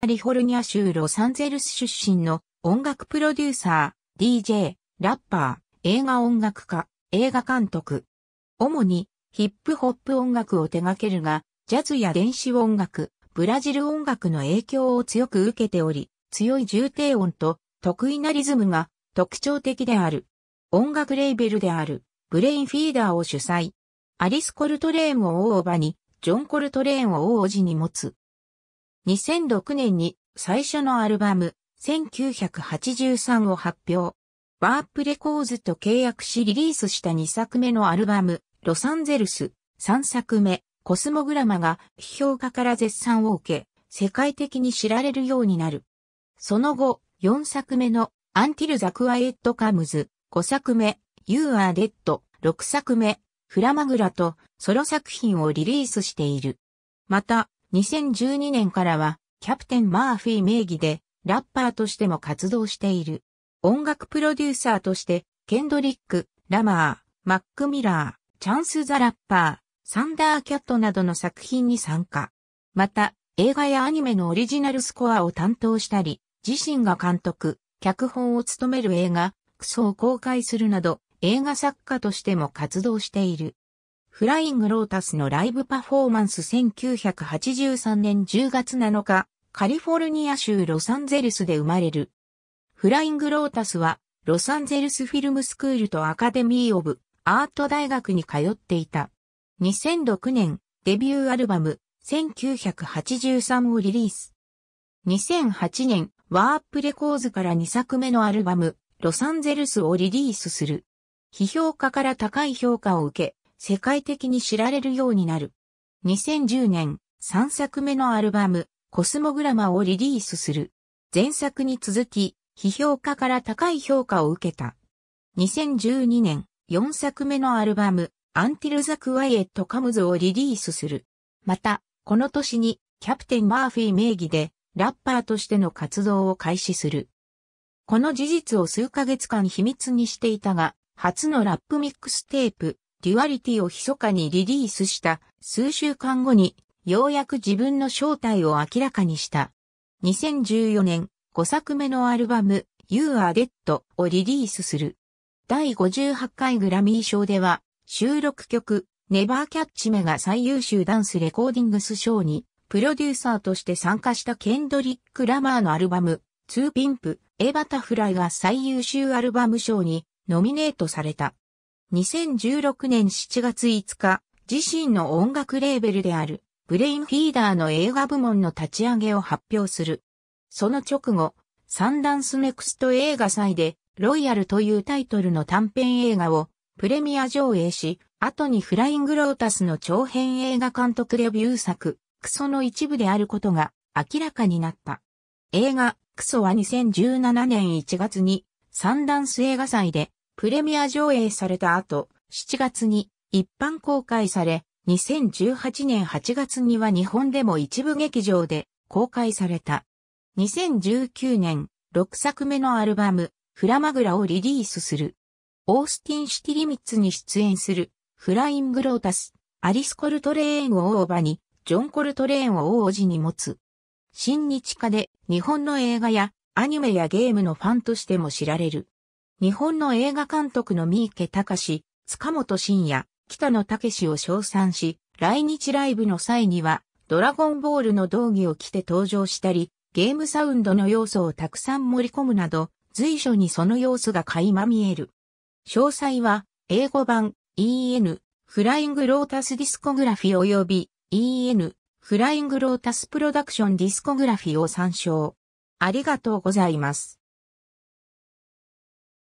カリフォルニア州ロサンゼルス出身の音楽プロデューサー、DJ、ラッパー、映画音楽家、映画監督。主にヒップホップ音楽を手掛けるが、ジャズや電子音楽、ブラジル音楽の影響を強く受けており、強い重低音と得意なリズムが特徴的である。音楽レーベルである、ブレインフィーダーを主催。アリス・コルトレーンを大叔母に、ジョン・コルトレーンを大叔父に持つ。2006年に最初のアルバム、1983を発表。ワープレコーズと契約しリリースした2作目のアルバム、ロサンゼルス、3作目、コスモグラマが批評家から絶賛を受け、世界的に知られるようになる。その後、4作目のアンティル・ザ・クワイエット・カムズ、5作目、ユー・アー・デッド6作目、フラマグラとソロ作品をリリースしている。また、2012年からは、キャプテン・マーフィー名義で、ラッパーとしても活動している。音楽プロデューサーとして、ケンドリック、ラマー、マック・ミラー、チャンス・ザ・ラッパー、サンダー・キャットなどの作品に参加。また、映画やアニメのオリジナルスコアを担当したり、自身が監督、脚本を務める映画、クソを公開するなど、映画作家としても活動している。フライングロータスのライブパフォーマンス1983年10月7日、カリフォルニア州ロサンゼルスで生まれる。フライングロータスは、ロサンゼルスフィルムスクールとアカデミー・オブ・アート大学に通っていた。2006年、デビューアルバム、1983をリリース。2008年、ワープレコーズから2作目のアルバム、ロサンゼルスをリリースする。批評家から高い評価を受け、世界的に知られるようになる。2010年、3作目のアルバム、コスモグラマをリリースする。前作に続き、批評家から高い評価を受けた。2012年、4作目のアルバム、アンティル・ザ・クワイエット・カムズをリリースする。また、この年に、キャプテン・マーフィー名義で、ラッパーとしての活動を開始する。この事実を数ヶ月間秘密にしていたが、初のラップミックステープ、デュアリティを密かにリリースした数週間後に、ようやく自分の正体を明らかにした。2014年、5作目のアルバム、You Are Dead をリリースする。第58回グラミー賞では、収録曲、Never Catch Me が最優秀ダンスレコーディングス賞に、プロデューサーとして参加したケンドリック・ラマーのアルバム、ツーピンプ、エバタフライが最優秀アルバム賞にノミネートされた。2016年7月5日、自身の音楽レーベルである、ブレインフィーダーの映画部門の立ち上げを発表する。その直後、サンダンスネクスト映画祭で、ロイヤルというタイトルの短編映画をプレミア上映し、後にフライングロータスの長編映画監督デビュー作、クソの一部であることが明らかになった。映画、クソは2017年1月にサンダンス映画祭でプレミア上映された後、7月に一般公開され、2018年8月には日本でも一部劇場で公開された。2019年、6作目のアルバム、フラマグラをリリースする。オースティンシティリミッツに出演する、フライングロータス、アリスコルトレーンをオーバに、ジョン・コルトレーンを王子に持つ。新日課で日本の映画やアニメやゲームのファンとしても知られる。日本の映画監督の三池隆、塚本慎也、北野武を称賛し、来日ライブの際には、ドラゴンボールの道着を着て登場したり、ゲームサウンドの要素をたくさん盛り込むなど、随所にその様子が垣間見える。詳細は、英語版 EN フライングロータスディスコグラフィー及び EN フライングロータスプロダクションディスコグラフィーを参照。ありがとうございます。